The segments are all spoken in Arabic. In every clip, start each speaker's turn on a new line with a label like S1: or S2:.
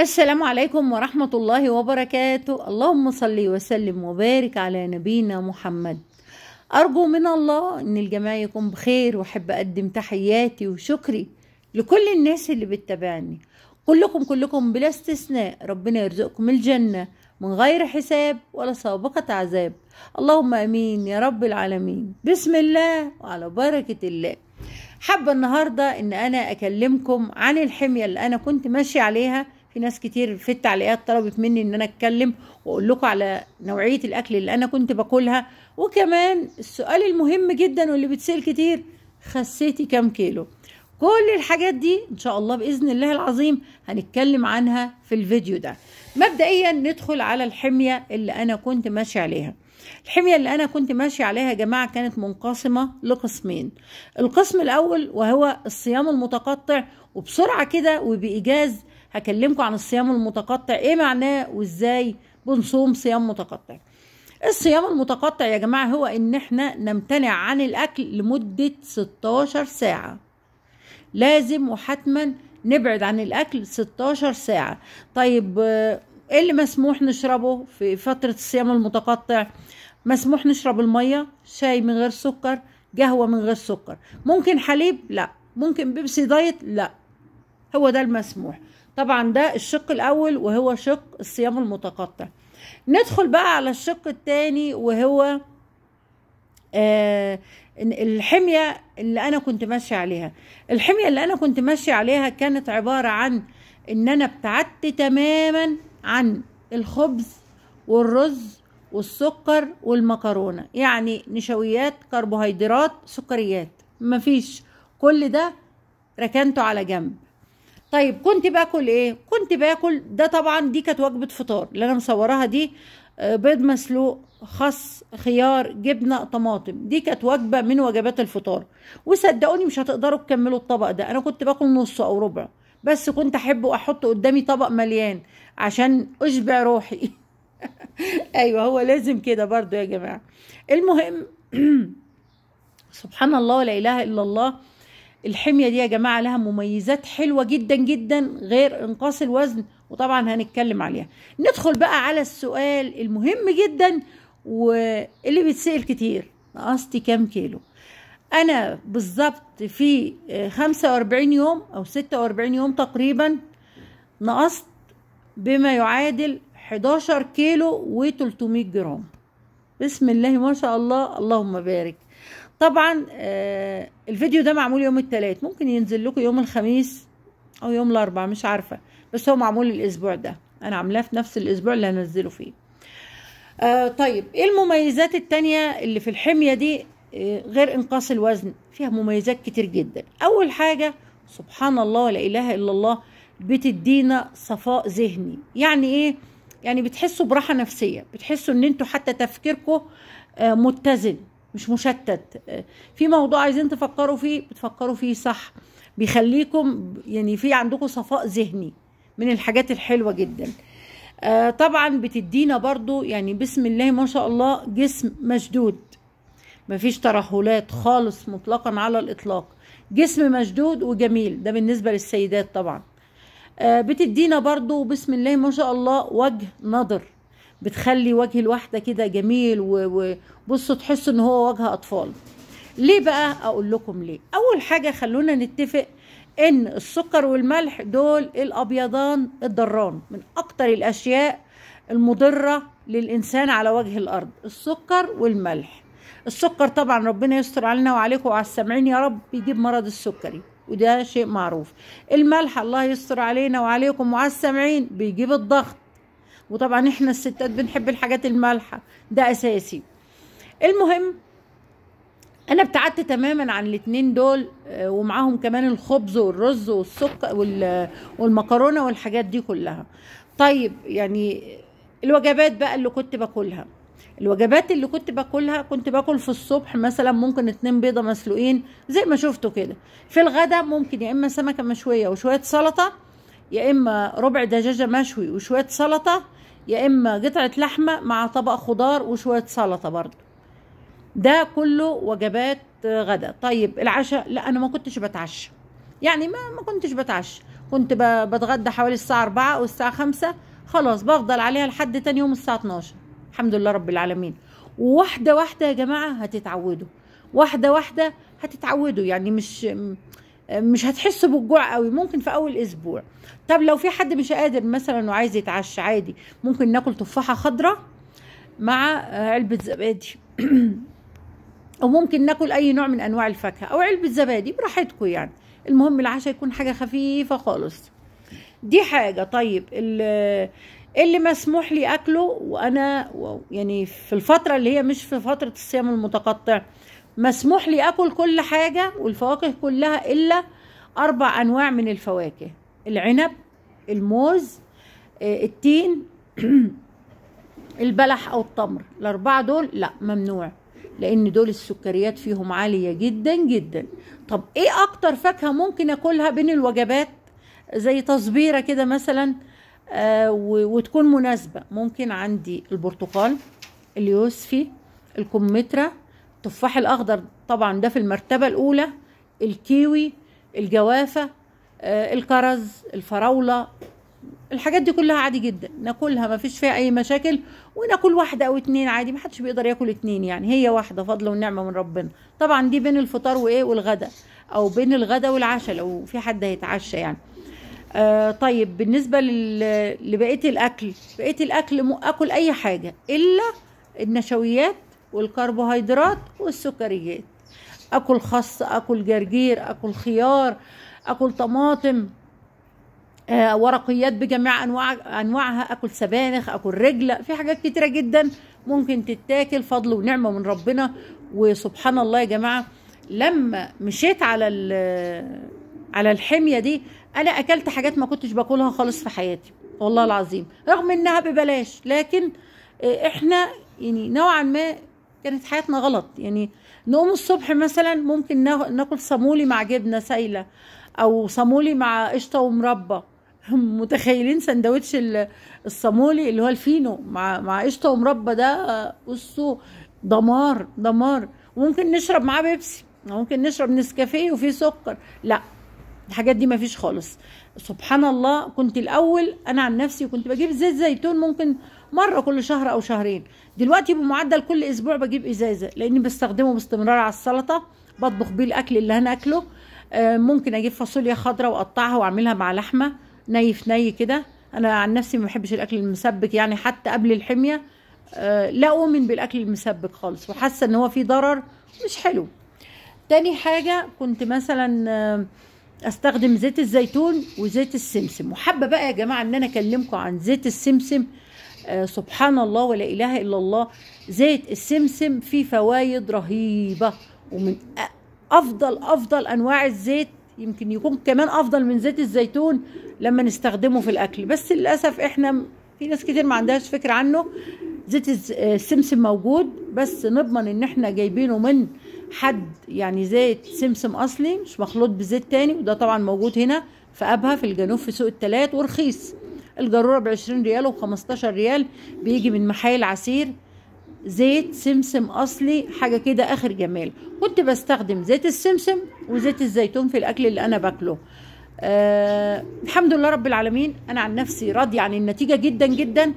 S1: السلام عليكم ورحمة الله وبركاته اللهم صلي وسلم وبارك على نبينا محمد أرجو من الله أن الجميع يكون بخير وأحب أقدم تحياتي وشكري لكل الناس اللي بتتابعني كلكم كلكم بلا استثناء ربنا يرزقكم الجنة من غير حساب ولا سابقة عذاب اللهم أمين يا رب العالمين بسم الله وعلى بركة الله حابة النهاردة أن أنا أكلمكم عن الحمية اللي أنا كنت ماشية عليها في ناس كتير في التعليقات طلبت مني ان انا اتكلم واقول لكم على نوعيه الاكل اللي انا كنت باكلها وكمان السؤال المهم جدا واللي بتسال كتير خسيتي كام كيلو كل الحاجات دي ان شاء الله باذن الله العظيم هنتكلم عنها في الفيديو ده مبدئيا ندخل على الحميه اللي انا كنت ماشيه عليها الحميه اللي انا كنت ماشيه عليها يا جماعه كانت منقسمه لقسمين القسم الاول وهو الصيام المتقطع وبسرعه كده وبايجاز هكلمكم عن الصيام المتقطع ايه معناه وازاي بنصوم صيام متقطع الصيام المتقطع يا جماعة هو ان احنا نمتنع عن الاكل لمدة 16 ساعة لازم وحتما نبعد عن الاكل 16 ساعة طيب آه، ايه اللي مسموح نشربه في فترة الصيام المتقطع مسموح نشرب المية شاي من غير سكر قهوة من غير سكر ممكن حليب لا ممكن بيبسي دايت لا هو ده المسموح طبعا ده الشق الاول وهو شق الصيام المتقطع ندخل بقى على الشق الثاني وهو آه الحمية اللي أنا كنت ماشية عليها الحمية اللي أنا كنت ماشية عليها كانت عبارة عن إن أنا ابتعدت تماما عن الخبز والرز والسكر والمكرونة يعني نشويات كربوهيدرات سكريات مفيش كل ده ركنته على جنب طيب كنت باكل ايه كنت باكل ده طبعا دي كانت وجبه فطار اللي انا مصوراها دي آه، بيض مسلوق خس خيار جبنه طماطم دي كانت وجبه من وجبات الفطار وصدقوني مش هتقدروا تكملوا الطبق ده انا كنت باكل نص او ربع بس كنت احب احط قدامي طبق مليان عشان اشبع روحي ايوه هو لازم كده برضو يا جماعه المهم سبحان الله ولا اله الا الله الحمية دي يا جماعة لها مميزات حلوة جدا جدا غير انقاص الوزن وطبعا هنتكلم عليها ندخل بقى على السؤال المهم جدا واللي بيتسأل كتير نقصتي كام كيلو انا بالظبط في 45 يوم او 46 يوم تقريبا نقصت بما يعادل 11 كيلو و300 جرام بسم الله ما شاء الله اللهم بارك طبعا آه، الفيديو ده معمول يوم الثلاث ممكن ينزل لكم يوم الخميس او يوم الاربعاء مش عارفه بس هو معمول الاسبوع ده انا عاملاه في نفس الاسبوع اللي هنزله فيه آه طيب ايه المميزات التانية اللي في الحمية دي آه غير انقاص الوزن فيها مميزات كتير جدا اول حاجة سبحان الله ولا اله الا الله بتدينا صفاء ذهني يعني ايه يعني بتحسوا براحة نفسية بتحسوا ان انتوا حتى تفكيركم آه متزن مش مشتت في موضوع عايزين تفكروا فيه بتفكروا فيه صح بيخليكم يعني في عندكم صفاء ذهني من الحاجات الحلوه جدا آه طبعا بتدينا برضو يعني بسم الله ما شاء الله جسم مشدود مفيش ترهلات خالص مطلقا على الاطلاق جسم مشدود وجميل ده بالنسبه للسيدات طبعا آه بتدينا برضو بسم الله ما شاء الله وجه نضر بتخلي وجه الواحدة كده جميل وبصوا تحسوا ان هو وجه اطفال ليه بقى اقول لكم ليه اول حاجة خلونا نتفق ان السكر والملح دول الابيضان الضران من اكتر الاشياء المضرة للانسان على وجه الارض السكر والملح السكر طبعا ربنا يستر علينا وعليكم وعلى السامعين يا رب يجيب مرض السكري وده شيء معروف الملح الله يستر علينا وعليكم وعلى السامعين بيجيب الضغط وطبعا احنا الستات بنحب الحاجات المالحه ده اساسي المهم انا ابتعدت تماما عن الاثنين دول آه، ومعاهم كمان الخبز والرز والسكر والمكرونه والحاجات دي كلها طيب يعني الوجبات بقى اللي كنت باكلها الوجبات اللي كنت باكلها كنت باكل في الصبح مثلا ممكن اتنين بيضه مسلوقين زي ما شفتوا كده في الغدا ممكن يا اما سمكه مشويه وشويه سلطه يا اما ربع دجاجه مشوي وشويه سلطه يا اما قطعه لحمه مع طبق خضار وشويه سلطه برضو ده كله وجبات غدا طيب العشاء لا انا ما كنتش بتعشى يعني ما ما كنتش بتعشى كنت بتغدى حوالي الساعه 4 والساعه 5 خلاص بفضل عليها لحد تاني يوم الساعه 12 الحمد لله رب العالمين وواحده واحده يا جماعه هتتعودوا واحده واحده هتتعودوا يعني مش مش هتحسوا بالجوع قوي ممكن في اول اسبوع طب لو في حد مش قادر مثلا وعايز يتعشى عادي ممكن ناكل تفاحه خضراء مع علبه زبادي او ممكن ناكل اي نوع من انواع الفاكهه او علبه زبادي براحتكم يعني المهم العشاء يكون حاجه خفيفه خالص دي حاجه طيب اللي مسموح لي اكله وانا يعني في الفتره اللي هي مش في فتره الصيام المتقطع مسموح لي اكل كل حاجه والفواكه كلها الا اربع انواع من الفواكه العنب الموز آه، التين البلح او التمر الاربعه دول لا ممنوع لان دول السكريات فيهم عاليه جدا جدا طب ايه اكتر فاكهه ممكن اكلها بين الوجبات زي تصبيره كده مثلا آه، وتكون مناسبه ممكن عندي البرتقال اليوسفي الكمثرى التفاح الاخضر طبعا ده في المرتبه الاولى الكيوي الجوافه آه، الكرز الفراوله الحاجات دي كلها عادي جدا ناكلها ما فيش فيها اي مشاكل وناكل واحده او اتنين عادي ما حدش بيقدر ياكل اتنين يعني هي واحده فضل ونعمه من ربنا طبعا دي بين الفطار وايه والغدا او بين الغدا والعشاء لو في حد هيتعشى يعني آه طيب بالنسبه لبقيه الاكل بقيه الاكل اكل اي حاجه الا النشويات والكربوهيدرات والسكريات اكل خس اكل جرجير اكل خيار اكل طماطم آه ورقيات بجميع انواع انواعها اكل سبانخ اكل رجله في حاجات كتيره جدا ممكن تتاكل فضل ونعمه من ربنا وسبحان الله يا جماعه لما مشيت على على الحميه دي انا اكلت حاجات ما كنتش باكلها خالص في حياتي والله العظيم رغم انها ببلاش لكن آه، احنا يعني نوعا ما كانت حياتنا غلط يعني نقوم الصبح مثلا ممكن ناكل صامولي مع جبنه سايله او صامولي مع قشطه ومربى متخيلين سندوتش الصامولي اللي هو الفينو مع مع قشطه ومربى ده بصوا دمار دمار وممكن نشرب معاه بيبسي ممكن نشرب نسكافيه وفيه سكر لا الحاجات دي مفيش خالص سبحان الله كنت الاول انا عن نفسي كنت بجيب زيت زيتون ممكن مره كل شهر او شهرين دلوقتي بمعدل كل اسبوع بجيب ازازه لاني بستخدمه باستمرار على السلطه بطبخ بيه الاكل اللي هناكله آه، ممكن اجيب فاصوليا خضراء واقطعها واعملها مع لحمه ني في ني كده انا عن نفسي ما بحبش الاكل المسبك يعني حتى قبل الحميه آه، لا اؤمن بالاكل المسبك خالص وحاسه ان هو فيه ضرر مش حلو تاني حاجه كنت مثلا آه، استخدم زيت الزيتون وزيت السمسم وحابه بقى يا جماعه ان انا اكلمكم عن زيت السمسم آه سبحان الله ولا اله الا الله زيت السمسم فيه فوايد رهيبه ومن افضل افضل انواع الزيت يمكن يكون كمان افضل من زيت الزيتون لما نستخدمه في الاكل بس للاسف احنا في ناس كتير ما عندهاش فكره عنه زيت آه، السمسم موجود بس نضمن ان احنا جايبينه من حد يعني زيت سمسم اصلي مش مخلوط بزيت تاني وده طبعا موجود هنا في ابها في الجنوب في سوق التلات ورخيص الجروره ب 20 ريال و15 ريال بيجي من محايل عسير زيت سمسم اصلي حاجه كده اخر جمال كنت بستخدم زيت السمسم وزيت الزيتون في الاكل اللي انا باكله آه الحمد لله رب العالمين انا عن نفسي راضيه عن النتيجه جدا جدا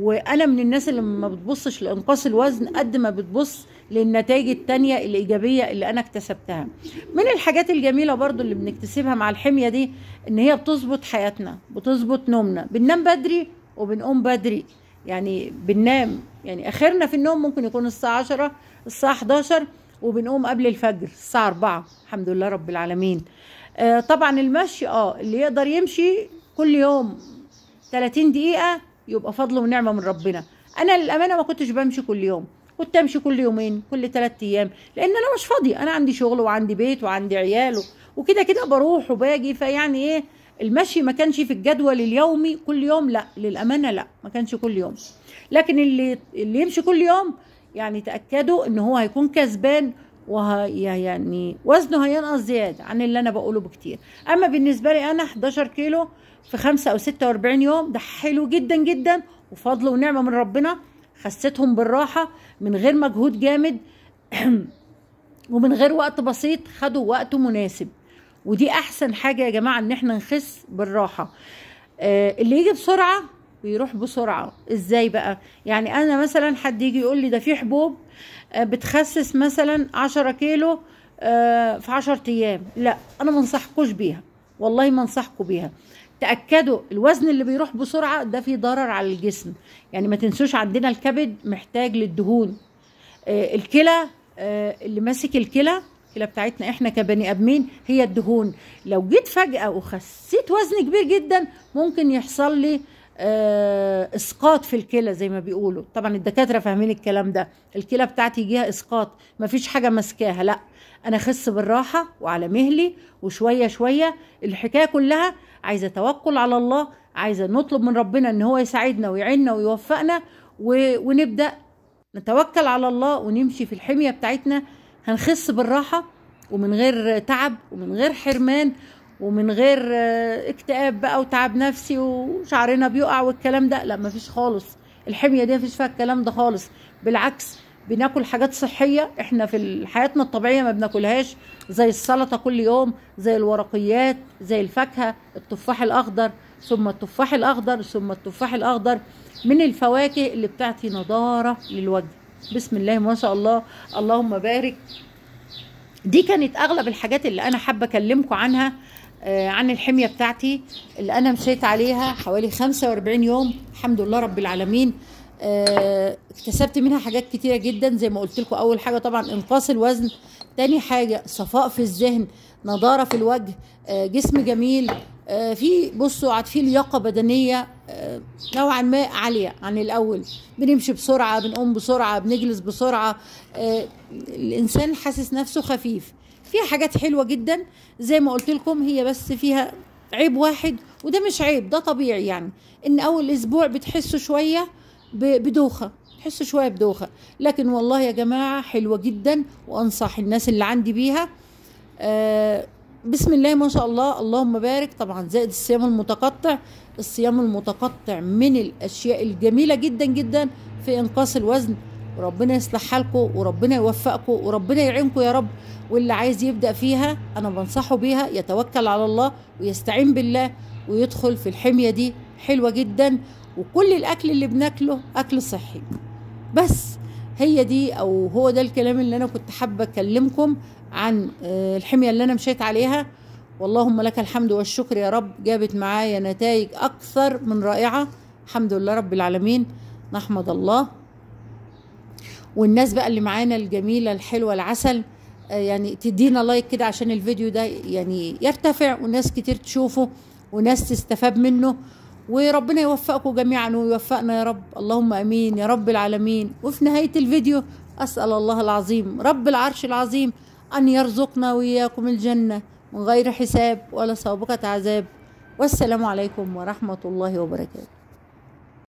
S1: وانا من الناس اللي ما بتبصش لانقاص الوزن قد ما بتبص للنتائج التانية الإيجابية اللي أنا اكتسبتها من الحاجات الجميلة برضو اللي بنكتسبها مع الحمية دي إن هي بتظبط حياتنا بتظبط نومنا بننام بدري وبنقوم بدري يعني بننام يعني آخرنا في النوم ممكن يكون الساعة 10 الساعة 11 وبنقوم قبل الفجر الساعة 4 الحمد لله رب العالمين آه طبعا المشي اه اللي يقدر يمشي كل يوم 30 دقيقة يبقى فضل ونعمة من ربنا أنا للأمانة ما كنتش بمشي كل يوم وتمشي كل يومين كل ثلاث ايام لان انا مش فاضي انا عندي شغل وعندي بيت وعندي عيال وكده كده بروح وباجي فيعني ايه المشي ما كانش في الجدول اليومي كل يوم لا للامانه لا ما كانش كل يوم لكن اللي اللي يمشي كل يوم يعني تاكدوا ان هو هيكون كسبان وه يعني وزنه هينقص زياده عن اللي انا بقوله بكتير اما بالنسبه لي انا 11 كيلو في 5 او 46 يوم ده حلو جدا جدا وفضل ونعمه من ربنا خستهم بالراحة من غير مجهود جامد ومن غير وقت بسيط خدوا وقت مناسب ودي احسن حاجة يا جماعة ان احنا نخس بالراحة آه اللي يجي بسرعة بيروح بسرعة ازاي بقى يعني انا مثلا حد يجي يقول لي ده في حبوب آه بتخسس مثلا عشرة كيلو آه في 10 ايام لا انا منصحكوش بيها والله ما انصحكم بيها تاكدوا الوزن اللي بيروح بسرعه ده فيه ضرر على الجسم يعني ما تنسوش عندنا الكبد محتاج للدهون آه، الكلى آه، اللي ماسك الكلى الكلى بتاعتنا احنا كبني ادمين هي الدهون لو جيت فجاه وخسيت وزن كبير جدا ممكن يحصل لي آه، اسقاط في الكلى زي ما بيقولوا طبعا الدكاتره فاهمين الكلام ده الكلى بتاعتي يجيها اسقاط مفيش حاجه ماسكاها لا انا اخس بالراحه وعلى مهلي وشويه شويه الحكايه كلها عايزه توكل على الله عايزه نطلب من ربنا ان هو يساعدنا ويعيننا ويوفقنا و... ونبدا نتوكل على الله ونمشي في الحميه بتاعتنا هنخس بالراحه ومن غير تعب ومن غير حرمان ومن غير آه، اكتئاب بقى وتعب نفسي وشعرنا بيقع والكلام ده لا مفيش خالص الحميه دي مفيش فيها الكلام ده خالص بالعكس بناكل حاجات صحيه احنا في حياتنا الطبيعيه ما بناكلهاش زي السلطه كل يوم زي الورقيات زي الفاكهه التفاح الاخضر ثم التفاح الاخضر ثم التفاح الاخضر من الفواكه اللي بتعطي نضاره للوجه بسم الله ما شاء الله اللهم بارك دي كانت اغلب الحاجات اللي انا حابه اكلمكم عنها آه، عن الحمية بتاعتي اللي أنا مشيت عليها حوالي 45 يوم الحمد لله رب العالمين آه، اكتسبت منها حاجات كتيرة جدا زي ما قلت لكم أول حاجة طبعا إنقاص الوزن تاني حاجة صفاء في الذهن نضارة في الوجه آه، جسم جميل في بصوا عاد في لياقة بدنية نوعا ما عالية عن الأول بنمشي بسرعة بنقوم بسرعة بنجلس بسرعة الإنسان حاسس نفسه خفيف فيها حاجات حلوه جدا زي ما قلت لكم هي بس فيها عيب واحد وده مش عيب ده طبيعي يعني ان اول اسبوع بتحسوا شويه بدوخه تحسوا شويه بدوخه لكن والله يا جماعه حلوه جدا وانصح الناس اللي عندي بيها آه بسم الله ما شاء الله اللهم بارك طبعا زائد الصيام المتقطع الصيام المتقطع من الاشياء الجميله جدا جدا في انقاص الوزن وربنا يصلح حالكم وربنا يوفقكم وربنا يعينكم يا رب واللي عايز يبدأ فيها أنا بنصحه بيها يتوكل على الله ويستعين بالله ويدخل في الحمية دي حلوة جدا وكل الأكل اللي بناكله أكل صحي بس هي دي أو هو ده الكلام اللي أنا كنت حابة أكلمكم عن آه، الحمية اللي أنا مشيت عليها واللهم لك الحمد والشكر يا رب جابت معايا نتائج أكثر من رائعة الحمد لله رب العالمين نحمد الله والناس بقى اللي معانا الجميلة الحلوة العسل آه، يعني تدينا لايك كده عشان الفيديو ده يعني يرتفع وناس كتير تشوفه وناس تستفاد منه وربنا يوفقكم جميعا ويوفقنا يا رب اللهم امين يا رب العالمين وفي نهايه الفيديو اسال الله العظيم رب العرش العظيم ان يرزقنا واياكم الجنه من غير حساب ولا سابقه عذاب والسلام عليكم ورحمه الله وبركاته